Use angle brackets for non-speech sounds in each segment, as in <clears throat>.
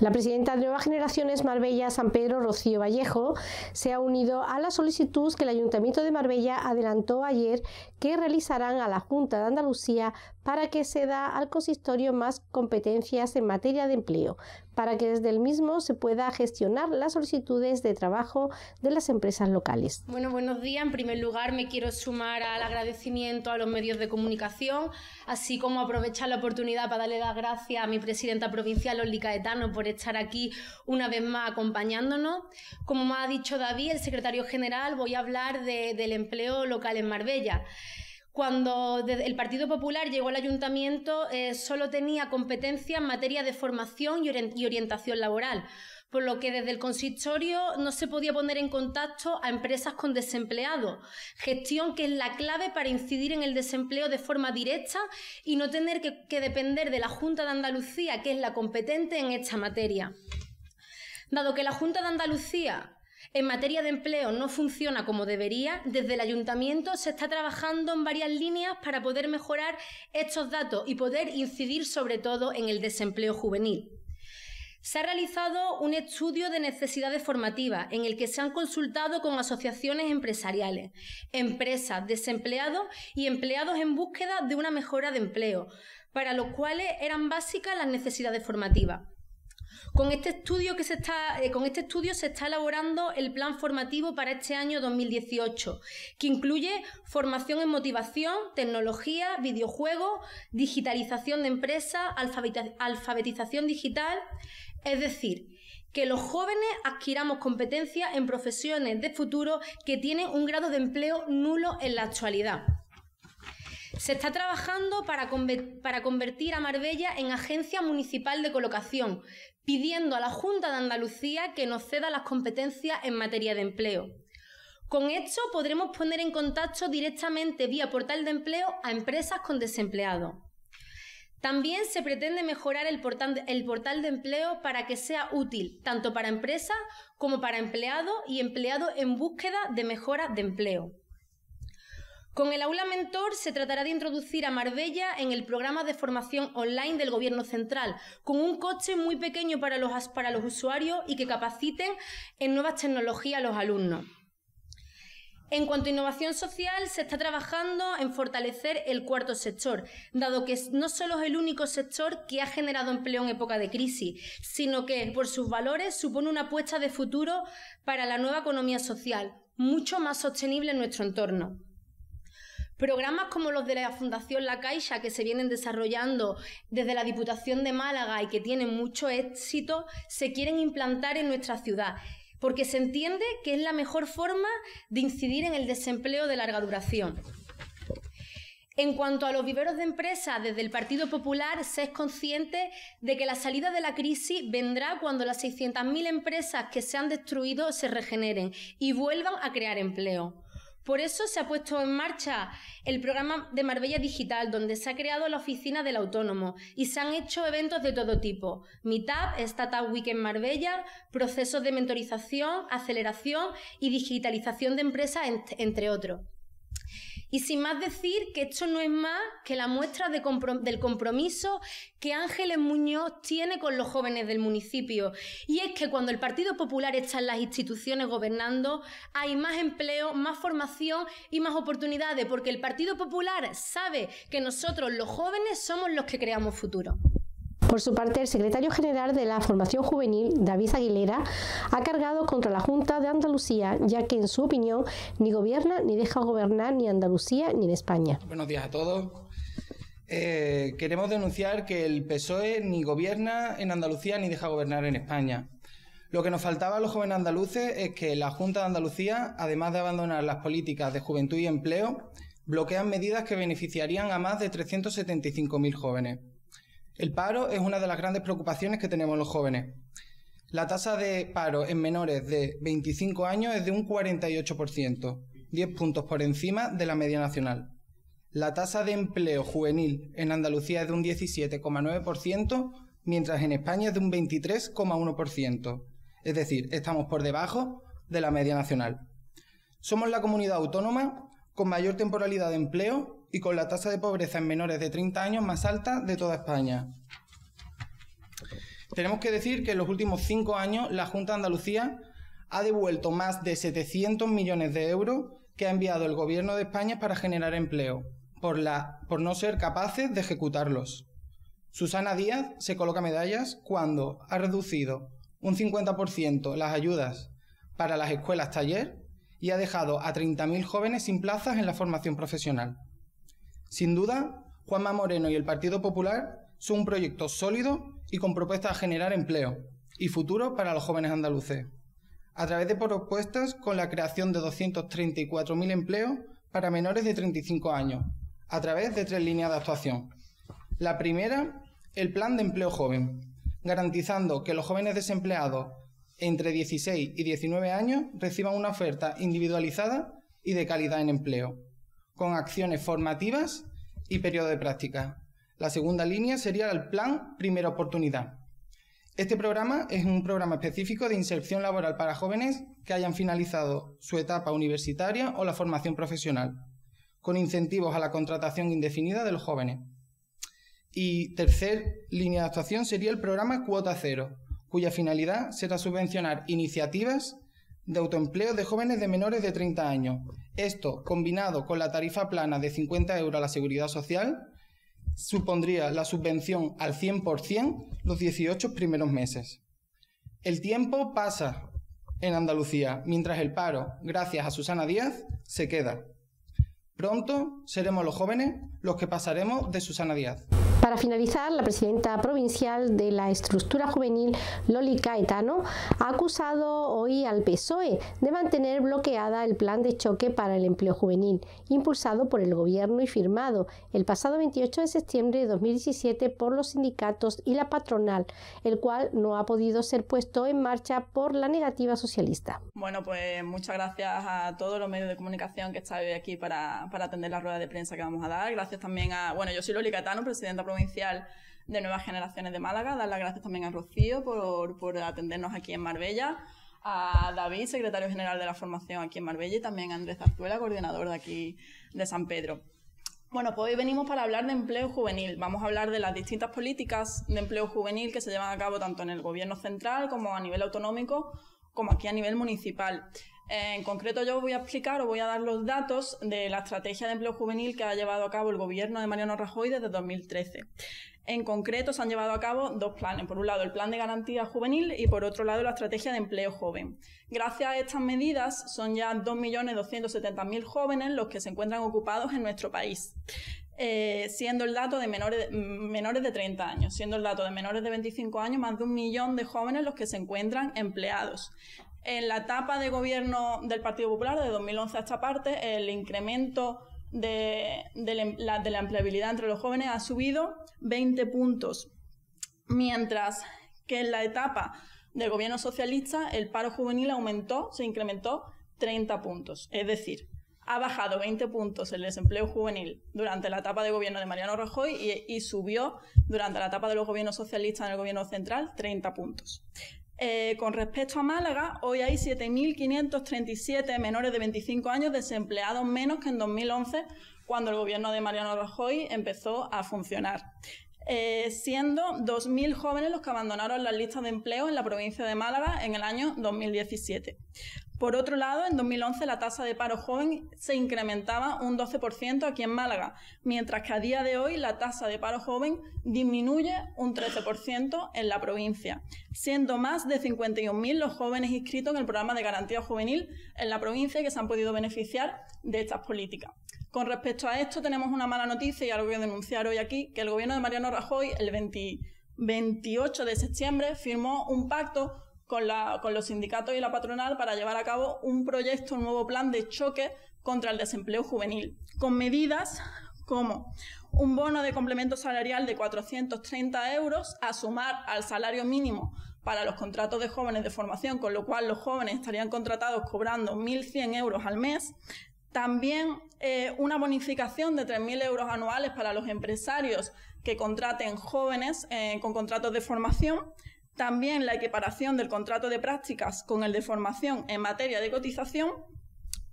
La presidenta de Nuevas Generaciones Marbella, San Pedro Rocío Vallejo, se ha unido a la solicitud que el Ayuntamiento de Marbella adelantó ayer que realizarán a la Junta de Andalucía para que se da al consistorio más competencias en materia de empleo, para que desde el mismo se pueda gestionar las solicitudes de trabajo de las empresas locales. Bueno, buenos días. En primer lugar, me quiero sumar al agradecimiento a los medios de comunicación, así como aprovechar la oportunidad para darle las gracias a mi presidenta provincial, Olli Caetano, por estar aquí una vez más acompañándonos. Como me ha dicho David, el secretario general, voy a hablar del empleo local en Marbella. Cuando el Partido Popular llegó al ayuntamiento, eh, solo tenía competencia en materia de formación y orientación laboral, por lo que desde el consistorio no se podía poner en contacto a empresas con desempleados, gestión que es la clave para incidir en el desempleo de forma directa y no tener que, que depender de la Junta de Andalucía, que es la competente en esta materia. Dado que la Junta de Andalucía en materia de empleo no funciona como debería, desde el ayuntamiento se está trabajando en varias líneas para poder mejorar estos datos y poder incidir sobre todo en el desempleo juvenil. Se ha realizado un estudio de necesidades formativas en el que se han consultado con asociaciones empresariales, empresas, desempleados y empleados en búsqueda de una mejora de empleo, para los cuales eran básicas las necesidades formativas. Con este estudio se está, eh, este se está elaborando el plan formativo para este año 2018, que incluye formación en motivación, tecnología, videojuegos, digitalización de empresas, alfabetización digital, es decir, que los jóvenes adquiramos competencias en profesiones de futuro que tienen un grado de empleo nulo en la actualidad. Se está trabajando para, convertir a Marbella en agencia municipal de colocación, pidiendo a la Junta de Andalucía que nos ceda las competencias en materia de empleo. Con esto podremos poner en contacto directamente vía portal de empleo a empresas con desempleados. También se pretende mejorar el portal, de empleo para que sea útil tanto para empresas como para empleados y empleados en búsqueda de mejora de empleo. Con el aula mentor se tratará de introducir a Marbella en el programa de formación online del Gobierno Central, con un coche muy pequeño para los, para los usuarios y que capaciten en nuevas tecnologías a los alumnos. En cuanto a innovación social, se está trabajando en fortalecer el cuarto sector, dado que no solo es el único sector que ha generado empleo en época de crisis, sino que por sus valores supone una apuesta de futuro para la nueva economía social, mucho más sostenible en nuestro entorno. Programas como los de la Fundación La Caixa que se vienen desarrollando desde la Diputación de Málaga y que tienen mucho éxito se quieren implantar en nuestra ciudad porque se entiende que es la mejor forma de incidir en el desempleo de larga duración. En cuanto a los viveros de empresas, desde el Partido Popular se es consciente de que la salida de la crisis vendrá cuando las 600.000 empresas que se han destruido se regeneren y vuelvan a crear empleo. Por eso se ha puesto en marcha el programa de Marbella Digital, donde se ha creado la oficina del autónomo y se han hecho eventos de todo tipo. Meetup, Startup Week en Marbella, procesos de mentorización, aceleración y digitalización de empresas, entre otros. Y sin más decir que esto no es más que la muestra del compromiso que Ángeles Muñoz tiene con los jóvenes del municipio. Y es que cuando el Partido Popular está en las instituciones gobernando, hay más empleo, más formación y más oportunidades, porque el Partido Popular sabe que nosotros los jóvenes somos los que creamos futuro. Por su parte, el secretario general de la Formación Juvenil, David Aguilera, ha cargado contra la Junta de Andalucía, ya que en su opinión ni gobierna ni deja gobernar ni Andalucía ni en España. Buenos días a todos. Eh, queremos denunciar que el PSOE ni gobierna en Andalucía ni deja gobernar en España. Lo que nos faltaba a los jóvenes andaluces es que la Junta de Andalucía, además de abandonar las políticas de juventud y empleo, bloquean medidas que beneficiarían a más de 375.000 jóvenes. El paro es una de las grandes preocupaciones que tenemos los jóvenes. La tasa de paro en menores de 25 años es de un 48%, 10 puntos por encima de la media nacional. La tasa de empleo juvenil en Andalucía es de un 17,9%, mientras en España es de un 23,1%. Es decir, estamos por debajo de la media nacional. Somos la comunidad autónoma con mayor temporalidad de empleo y con la tasa de pobreza en menores de 30 años más alta de toda España. Tenemos que decir que en los últimos cinco años la Junta de Andalucía ha devuelto más de 700 millones de euros que ha enviado el Gobierno de España para generar empleo, por, por no ser capaces de ejecutarlos. Susana Díaz se coloca medallas cuando ha reducido un 50% las ayudas para las escuelas taller y ha dejado a 30.000 jóvenes sin plazas en la formación profesional. Sin duda, Juanma Moreno y el Partido Popular son un proyecto sólido y con propuestas a generar empleo y futuro para los jóvenes andaluces, a través de propuestas con la creación de 234.000 empleos para menores de 35 años, a través de tres líneas de actuación. La primera, el Plan de Empleo Joven, garantizando que los jóvenes desempleados entre 16 y 19 años reciban una oferta individualizada y de calidad en empleo con acciones formativas y periodo de práctica. La segunda línea sería el plan Primera Oportunidad. Este programa es un programa específico de inserción laboral para jóvenes que hayan finalizado su etapa universitaria o la formación profesional, con incentivos a la contratación indefinida de los jóvenes. Y tercer línea de actuación sería el programa Cuota Cero, cuya finalidad será subvencionar iniciativas de autoempleo de jóvenes de menores de 30 años. Esto, combinado con la tarifa plana de 50 euros a la seguridad social, supondría la subvención al 100% los 18 primeros meses. El tiempo pasa en Andalucía, mientras el paro, gracias a Susana Díaz, se queda. Pronto seremos los jóvenes los que pasaremos de Susana Díaz para finalizar, la presidenta provincial de la estructura juvenil, Loli Caetano, ha acusado hoy al PSOE de mantener bloqueada el plan de choque para el empleo juvenil, impulsado por el Gobierno y firmado el pasado 28 de septiembre de 2017 por los sindicatos y la patronal, el cual no ha podido ser puesto en marcha por la negativa socialista. Bueno, pues muchas gracias a todos los medios de comunicación que hoy aquí para, para atender la rueda de prensa que vamos a dar. Gracias también a, bueno, yo soy Loli Caetano, presidenta provincial de Nuevas Generaciones de Málaga. Dar las gracias también a Rocío por, por atendernos aquí en Marbella a David, secretario general de la formación aquí en Marbella, y también a Andrés Azuela, coordinador de aquí de San Pedro. Bueno, pues hoy venimos para hablar de empleo juvenil. Vamos a hablar de las distintas políticas de empleo juvenil que se llevan a cabo tanto en el gobierno central como a nivel autonómico, como aquí a nivel municipal. Eh, en concreto, yo voy a explicar o voy a dar los datos de la estrategia de empleo juvenil que ha llevado a cabo el gobierno de Mariano Rajoy desde 2013. En concreto, se han llevado a cabo dos planes. Por un lado, el plan de garantía juvenil y por otro lado, la estrategia de empleo joven. Gracias a estas medidas, son ya 2.270.000 jóvenes los que se encuentran ocupados en nuestro país. Eh, siendo el dato de menores, menores de 30 años, siendo el dato de menores de 25 años, más de un millón de jóvenes los que se encuentran empleados en la etapa de gobierno del Partido Popular, de 2011 a esta parte, el incremento em, de, la, empleabilidad entre los jóvenes ha subido 20 puntos, mientras que en la etapa del gobierno socialista el paro juvenil aumentó, se incrementó 30 puntos. Es decir, ha bajado 20 puntos el desempleo juvenil durante la etapa de gobierno de Mariano Rajoy y, y, subió durante la etapa de los gobiernos socialistas en el gobierno central 30 puntos. Eh, con respecto a Málaga, hoy hay 7.537 menores de 25 años desempleados menos que en 2011, cuando el gobierno de Mariano Rajoy empezó a funcionar. Eh, siendo 2.000 jóvenes los que abandonaron las listas de empleo en la provincia de Málaga en el año 2017. Por otro lado, en 2011 la tasa de paro joven se incrementaba un 12% aquí en Málaga, mientras que a día de hoy la tasa de paro joven disminuye un 13% en la provincia, siendo más de 51.000 los jóvenes inscritos en el programa de garantía juvenil en la provincia que se han podido beneficiar de estas políticas. Con respecto a esto, tenemos una mala noticia y algo que denunciar hoy aquí, que el gobierno de Mariano Rajoy, el 28 de septiembre, firmó un pacto con, con, los sindicatos y la patronal para llevar a cabo un proyecto, un nuevo plan de choque contra el desempleo juvenil, con medidas como un bono de complemento salarial de 430 euros a sumar al salario mínimo para los contratos de jóvenes de formación, con lo cual los jóvenes estarían contratados cobrando 1.100 euros al mes, también eh, una bonificación de 3.000 euros anuales para los empresarios que contraten jóvenes eh, con contratos de formación. También la equiparación del contrato de prácticas con el de formación en materia de cotización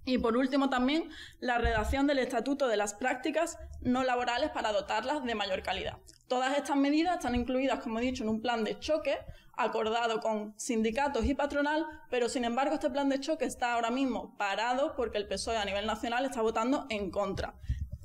y por último también, la redacción del Estatuto de las Prácticas No Laborales para dotarlas de mayor calidad. Todas estas medidas están incluidas, como he dicho, en un plan de choque acordado con sindicatos y patronal, pero sin embargo este plan de choque está ahora mismo parado porque el PSOE a nivel nacional está votando en contra.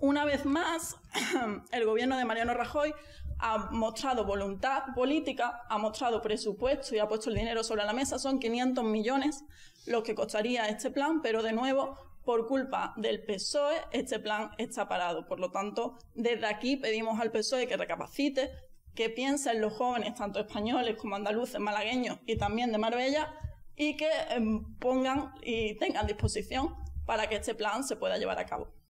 Una vez más, <clears throat> el gobierno de Mariano Rajoy ha mostrado voluntad política, ha mostrado presupuesto y ha puesto el dinero sobre la mesa, son 500 millones lo que costaría este plan, pero de nuevo, por culpa del PSOE, este plan está parado. Por lo tanto, desde aquí pedimos al PSOE que recapacite, que piense en los jóvenes, tanto españoles como andaluces, malagueños y también de Marbella, y que em, pongan y tengan disposición para que este plan se pueda llevar a cabo.